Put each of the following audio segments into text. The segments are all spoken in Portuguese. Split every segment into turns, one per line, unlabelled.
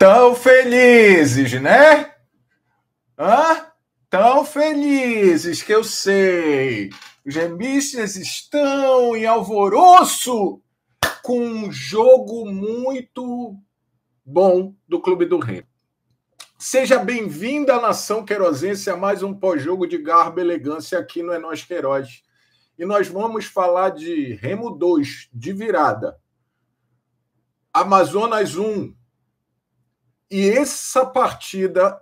Tão felizes, né? Hã? Tão felizes que eu sei. Os remistas estão em alvoroço com um jogo muito bom do Clube do Remo. Seja bem vinda à Nação Querosense a mais um pós-jogo de garbo e elegância aqui no É Nós Queiroz. E nós vamos falar de Remo 2, de virada. Amazonas 1, e essa partida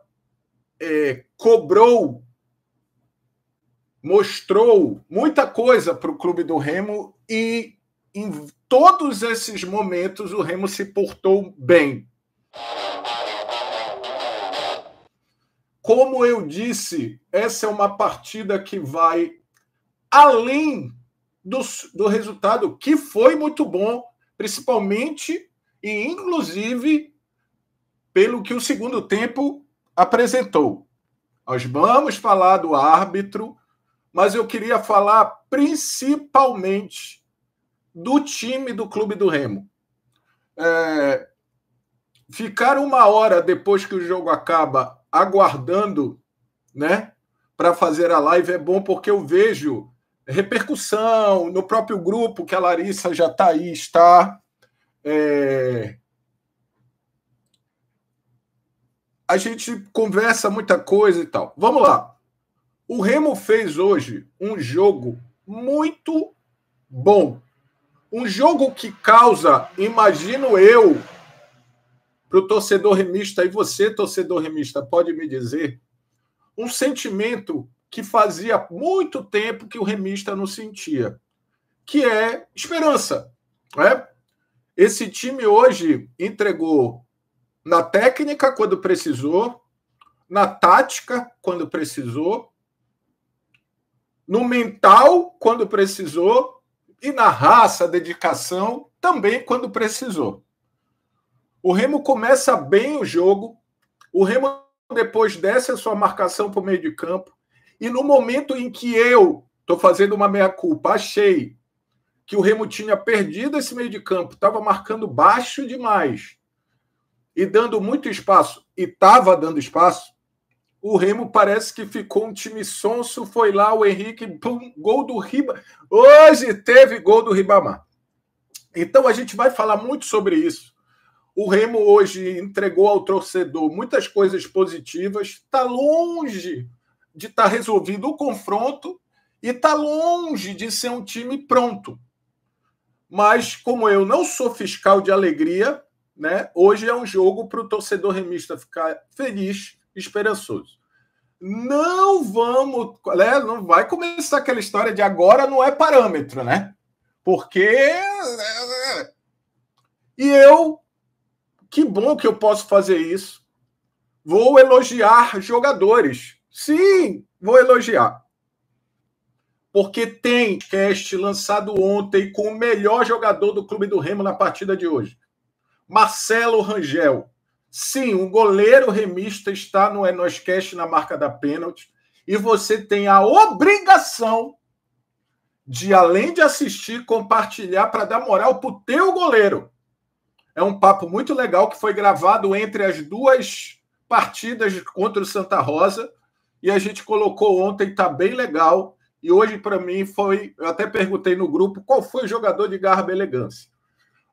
é, cobrou, mostrou muita coisa para o clube do Remo e em todos esses momentos o Remo se portou bem. Como eu disse, essa é uma partida que vai além do, do resultado, que foi muito bom, principalmente e inclusive pelo que o segundo tempo apresentou. Nós vamos falar do árbitro, mas eu queria falar principalmente do time do Clube do Remo. É, ficar uma hora depois que o jogo acaba aguardando, né, para fazer a live é bom porque eu vejo repercussão no próprio grupo que a Larissa já está aí, está. É, a gente conversa muita coisa e tal. Vamos lá. O Remo fez hoje um jogo muito bom. Um jogo que causa, imagino eu, para o torcedor remista, e você, torcedor remista, pode me dizer, um sentimento que fazia muito tempo que o remista não sentia, que é esperança. Né? Esse time hoje entregou na técnica quando precisou, na tática quando precisou, no mental quando precisou e na raça, dedicação também quando precisou. O Remo começa bem o jogo, o Remo depois desce a sua marcação para o meio de campo e no momento em que eu estou fazendo uma meia culpa, achei que o Remo tinha perdido esse meio de campo, estava marcando baixo demais e dando muito espaço, e estava dando espaço, o Remo parece que ficou um time sonso, foi lá o Henrique, pum, gol do Ribamar. Hoje teve gol do Ribamar. Então a gente vai falar muito sobre isso. O Remo hoje entregou ao torcedor muitas coisas positivas, está longe de estar tá resolvido o confronto e está longe de ser um time pronto. Mas como eu não sou fiscal de alegria, né? Hoje é um jogo para o torcedor remista ficar feliz, esperançoso. Não vamos, né? não vai começar aquela história de agora não é parâmetro, né? Porque é, é, é. e eu, que bom que eu posso fazer isso. Vou elogiar jogadores. Sim, vou elogiar. Porque tem cast lançado ontem com o melhor jogador do Clube do Remo na partida de hoje. Marcelo Rangel. Sim, o um goleiro remista está no Enoscast na marca da pênalti e você tem a obrigação de, além de assistir, compartilhar para dar moral para o teu goleiro. É um papo muito legal que foi gravado entre as duas partidas contra o Santa Rosa e a gente colocou ontem, tá bem legal. E hoje, para mim, foi. Eu até perguntei no grupo qual foi o jogador de garra elegância.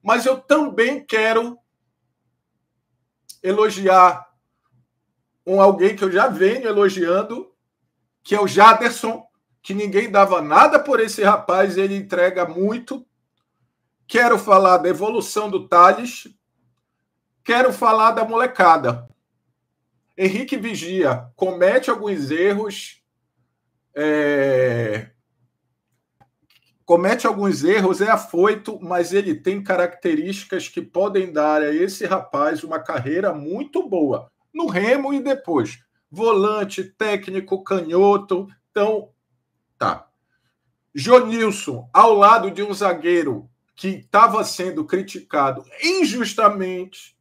Mas eu também quero elogiar um alguém que eu já venho elogiando, que é o Jaderson, que ninguém dava nada por esse rapaz, ele entrega muito. Quero falar da evolução do Thales. Quero falar da molecada. Henrique Vigia comete alguns erros, é, comete alguns erros, é afoito, mas ele tem características que podem dar a esse rapaz uma carreira muito boa no Remo e depois. Volante, técnico, canhoto. Então, tá. Jonilson, ao lado de um zagueiro que estava sendo criticado injustamente,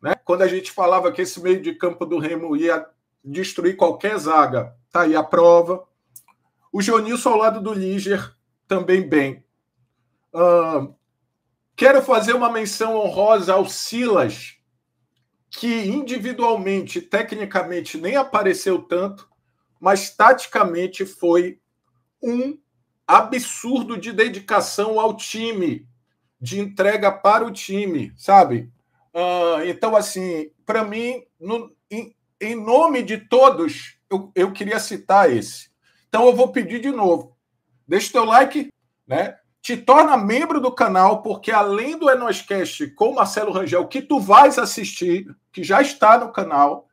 né? quando a gente falava que esse meio de campo do Remo ia destruir qualquer zaga, tá aí a prova. O Jonilson ao lado do Líger, também bem. Uh, quero fazer uma menção honrosa ao Silas, que individualmente, tecnicamente, nem apareceu tanto, mas taticamente foi um absurdo de dedicação ao time, de entrega para o time, sabe? Uh, então, assim, para mim, no, em, em, nome de todos, eu, eu queria citar esse. Então, eu vou pedir de novo deixa o teu like, né? Te torna membro do canal, porque além do Enoscast com Marcelo Rangel, que tu vais assistir, que já está no canal,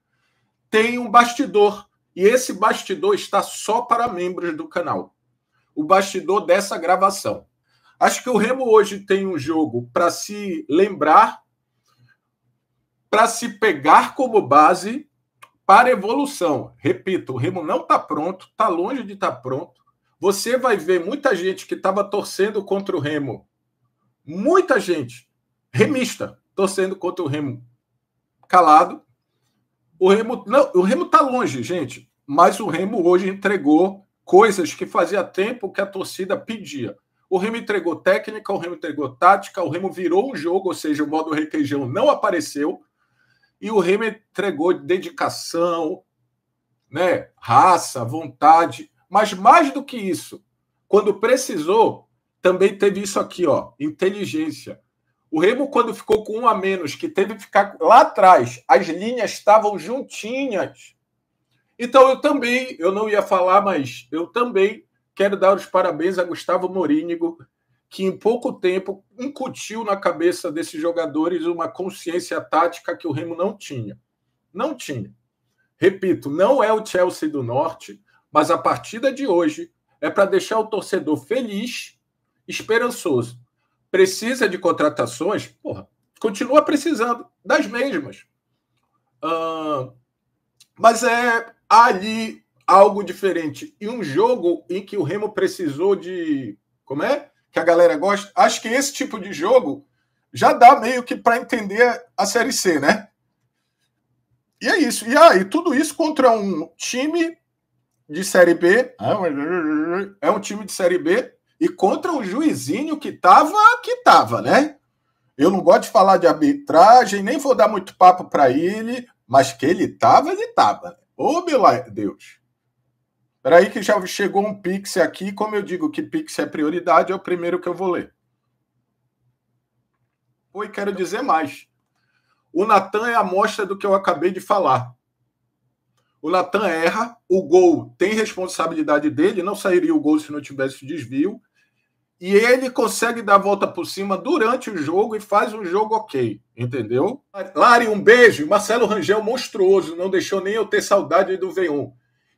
tem um bastidor. E esse bastidor está só para membros do canal. O bastidor dessa gravação. Acho que o Remo hoje tem um jogo para se lembrar, para se pegar como base para evolução. Repito, o Remo não está pronto, está longe de estar tá pronto. Você vai ver muita gente que estava torcendo contra o Remo. Muita gente remista torcendo contra o Remo calado. O Remo não, o Remo tá longe, gente, mas o Remo hoje entregou coisas que fazia tempo que a torcida pedia. O Remo entregou técnica, o Remo entregou tática, o Remo virou o jogo, ou seja, o modo requeijão não apareceu. E o Remo entregou dedicação, né, raça, vontade. Mas mais do que isso, quando precisou, também teve isso aqui, ó, inteligência. O Remo, quando ficou com um a menos, que teve que ficar lá atrás, as linhas estavam juntinhas. Então eu também, eu não ia falar, mas eu também quero dar os parabéns a Gustavo Morínigo, que em pouco tempo incutiu na cabeça desses jogadores uma consciência tática que o Remo não tinha. Não tinha. Repito, não é o Chelsea do Norte, mas a partida de hoje é para deixar o torcedor feliz, esperançoso. Precisa de contratações? Porra, continua precisando das mesmas. Uh, mas é ali algo diferente. E um jogo em que o Remo precisou de. Como é? Que a galera gosta. Acho que esse tipo de jogo já dá meio que para entender a Série C, né? E é isso. E aí, ah, tudo isso contra um time de Série B, é, é um time de Série B, e contra um juizinho que tava, que tava, né? Eu não gosto de falar de arbitragem, nem vou dar muito papo para ele, mas que ele tava, ele tava. Ô, meu Deus. Peraí que já chegou um Pix aqui, como eu digo que Pix é prioridade, é o primeiro que eu vou ler. Oi, quero dizer mais. O Natan é a amostra do que eu acabei de falar. O Natan erra, o gol tem responsabilidade dele, não sairia o gol se não tivesse desvio. E ele consegue dar a volta por cima durante o jogo e faz um jogo ok, entendeu? Lari, um beijo. Marcelo Rangel, monstruoso, não deixou nem eu ter saudade do V1.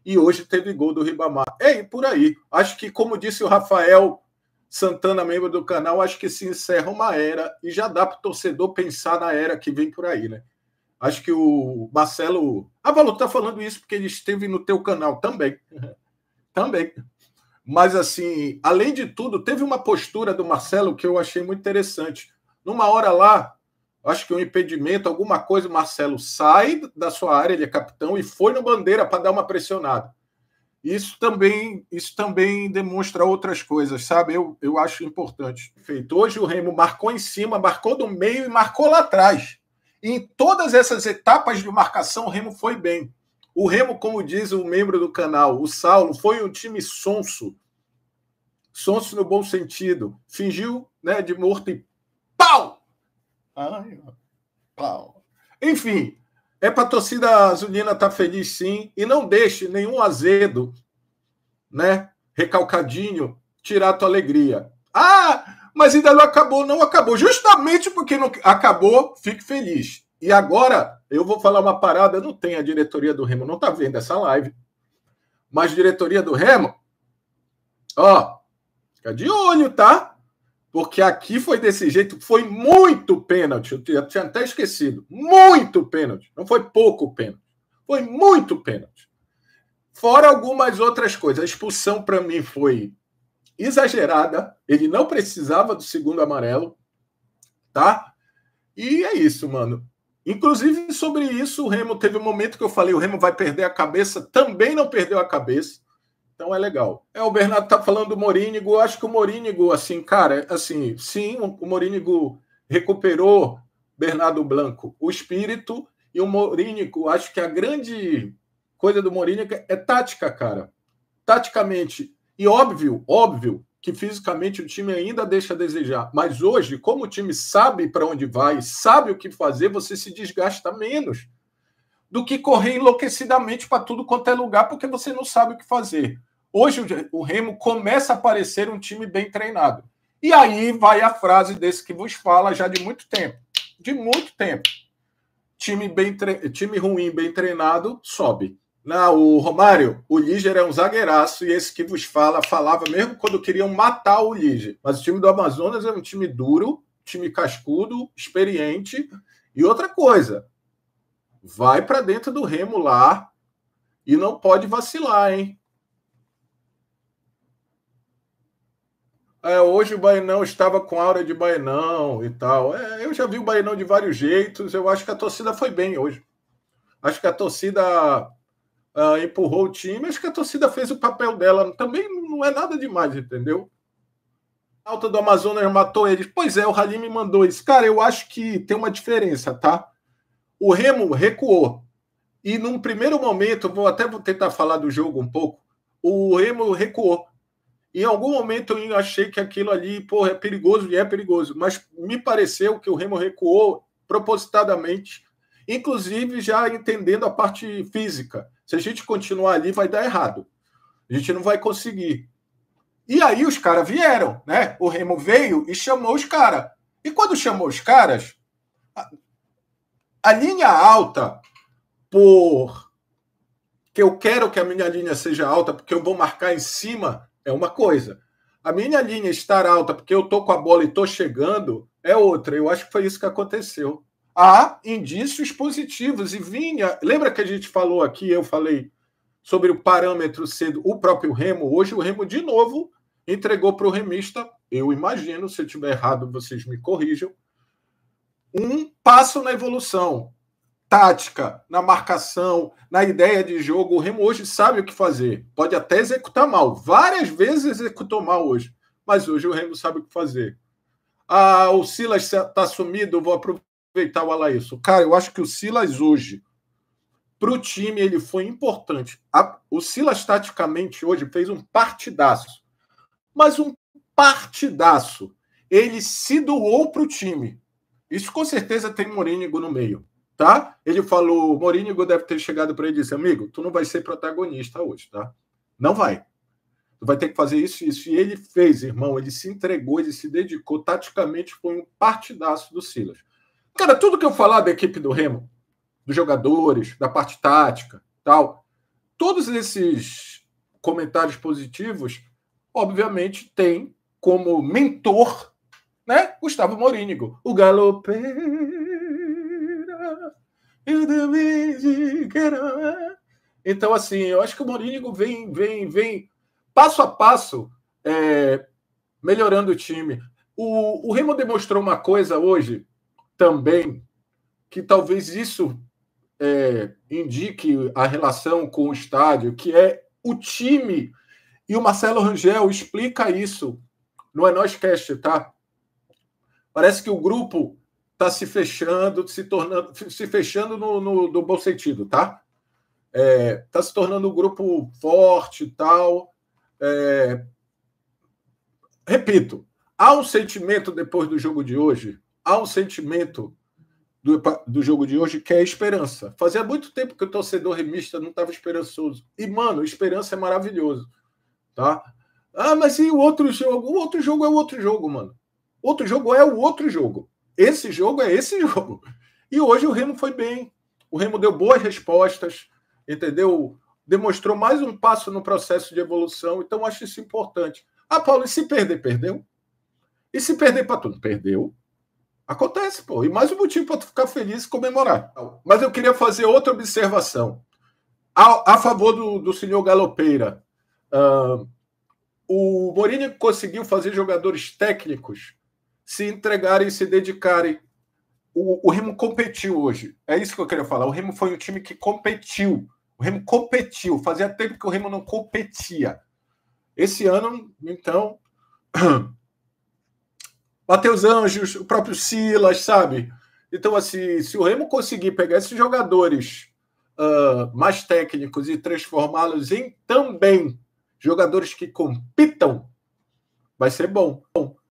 E hoje teve gol do Ribamar. É e por aí. Acho que, como disse o Rafael Santana, membro do canal, acho que se encerra uma era e já dá para o torcedor pensar na era que vem por aí, né? Acho que o Marcelo Avalo ah, está falando isso porque ele esteve no teu canal também. também. Mas, assim, além de tudo, teve uma postura do Marcelo que eu achei muito interessante. Numa hora lá, acho que um impedimento, alguma coisa, o Marcelo sai da sua área, ele é capitão, e foi no bandeira para dar uma pressionada. Isso também, isso também demonstra outras coisas, sabe? Eu, eu acho importante. Feito. Hoje o Remo marcou em cima, marcou do meio e marcou lá atrás. Em todas essas etapas de marcação, o Remo foi bem. O Remo, como diz o membro do canal, o Saulo, foi um time sonso. Sonso no bom sentido. Fingiu né, de morto e pau! Ai, pau. Enfim, é para a torcida azulina estar tá feliz sim. E não deixe nenhum azedo, né? Recalcadinho, tirar a tua alegria. Ah, mas ainda não acabou, não acabou. Justamente porque não acabou, fique feliz. E agora eu vou falar uma parada, não tem a diretoria do Remo, não tá vendo essa live. Mas diretoria do Remo, ó, fica de olho, tá? Porque aqui foi desse jeito, foi muito pênalti. Eu tinha até esquecido. Muito pênalti. Não foi pouco pênalti. Foi muito pênalti. Fora algumas outras coisas. A expulsão para mim foi exagerada. Ele não precisava do segundo amarelo, tá? E é isso, mano. Inclusive, sobre isso, o Remo teve um momento que eu falei: o Remo vai perder a cabeça, também não perdeu a cabeça. Então é legal. É, o Bernardo tá falando do Morínigo. Eu acho que o Morínigo, assim, cara, assim, sim, o Morínigo recuperou Bernardo Blanco, o espírito, e o Morínigo, acho que a grande coisa do Morínigo é tática, cara. Taticamente, e óbvio, óbvio que fisicamente o time ainda deixa a desejar, mas hoje, como o time sabe para onde vai, sabe o que fazer, você se desgasta menos do que correr enlouquecidamente para tudo quanto é lugar, porque você não sabe o que fazer. Hoje o Remo começa a parecer um time bem treinado. E aí vai a frase desse que vos fala já de muito tempo. De muito tempo. Time, bem time ruim, bem treinado, sobe. Não, o Romário, o Líger é um zagueiraço e esse que vos fala falava mesmo quando queriam matar o Líger. Mas o time do Amazonas é um time duro, time cascudo, experiente. E outra coisa, vai para dentro do Remo lá e não pode vacilar, hein? É, hoje o Bainão estava com aura de Bainão e tal. É, eu já vi o Bainão de vários jeitos. Eu acho que a torcida foi bem hoje. Acho que a torcida uh, empurrou o time. Acho que a torcida fez o papel dela. Também não é nada demais, entendeu? A alta do Amazonas matou eles. Pois é, o Rally me mandou isso. Cara, eu acho que tem uma diferença, tá? O Remo recuou. E num primeiro momento, vou até tentar falar do jogo um pouco. O Remo recuou. Em algum momento eu achei que aquilo ali, porra, é perigoso e é perigoso, mas me pareceu que o Remo recuou propositadamente, inclusive já entendendo a parte física. Se a gente continuar ali, vai dar errado. A gente não vai conseguir. E aí os caras vieram, né? O Remo veio e chamou os caras. E quando chamou os caras, a, a linha alta, por que eu quero que a minha linha seja alta, porque eu vou marcar em cima, é uma coisa. A minha linha estar alta, porque eu tô com a bola e tô chegando, é outra. Eu acho que foi isso que aconteceu há indícios positivos. E vinha. Lembra que a gente falou aqui, eu falei sobre o parâmetro sendo o próprio Remo? Hoje o Remo, de novo, entregou para o remista, eu imagino, se eu estiver errado, vocês me corrijam, um passo na evolução. Tática, na marcação, na ideia de jogo, o Remo hoje sabe o que fazer. Pode até executar mal. Várias vezes executou mal hoje. Mas hoje o Remo sabe o que fazer. Ah, o Silas está sumido, vou aproveitar aproveitar o Alaílson. Cara, eu acho que o Silas hoje, para o time, ele foi importante. A, o Silas, taticamente, hoje fez um partidaço. Mas um partidaço. Ele se doou para o time. Isso com certeza tem Morínigo no meio, tá? Ele falou, Morínigo deve ter chegado para ele e disse, amigo, tu não vai ser protagonista hoje, tá? Não vai. Tu vai ter que fazer isso e isso. E ele fez, irmão. Ele se entregou, ele se dedicou. Taticamente foi um partidaço do Silas. Cara, tudo que eu falar da equipe do Remo, dos jogadores, da parte tática, tal, todos esses comentários positivos, obviamente, tem como mentor, né, Gustavo Morínigo, o galopeira. Então, assim, eu acho que o Morínigo vem, vem, vem passo a passo é, melhorando o time. O, o Remo demonstrou uma coisa hoje também que talvez isso é, indique a relação com o estádio, que é o time. E o Marcelo Rangel explica isso no É Nós Cast, tá? Parece que o grupo está se fechando, se tornando, se fechando no, no, no bom sentido, tá? Está é, tá se tornando um grupo forte e tal. É... Repito, há um sentimento depois do jogo de hoje há um sentimento do, do jogo de hoje que é esperança. Fazia muito tempo que o torcedor remista não estava esperançoso. E, mano, esperança é maravilhoso. Tá? Ah, mas e o outro jogo? O outro jogo é o outro jogo, mano. O outro jogo é o outro jogo. Esse jogo é esse jogo. E hoje o Remo foi bem. O Remo deu boas respostas, entendeu? Demonstrou mais um passo no processo de evolução. Então, acho isso importante. Ah, Paulo, e se perder, perdeu? E se perder para tudo? Perdeu. Acontece, pô. E mais um motivo para tu ficar feliz e comemorar. Mas eu queria fazer outra observação. A, a favor do, do senhor Galopeira, uh, o Morini conseguiu fazer jogadores técnicos se entregarem e se dedicarem. O, o Remo competiu hoje. É isso que eu queria falar. O Remo foi um time que competiu. O Remo competiu. Fazia tempo que o Remo não competia. Esse ano, então, Matheus Anjos, o próprio Silas, sabe? Então, assim, se o Remo conseguir pegar esses jogadores uh, mais técnicos e transformá-los em também jogadores que compitam, vai ser bom. bom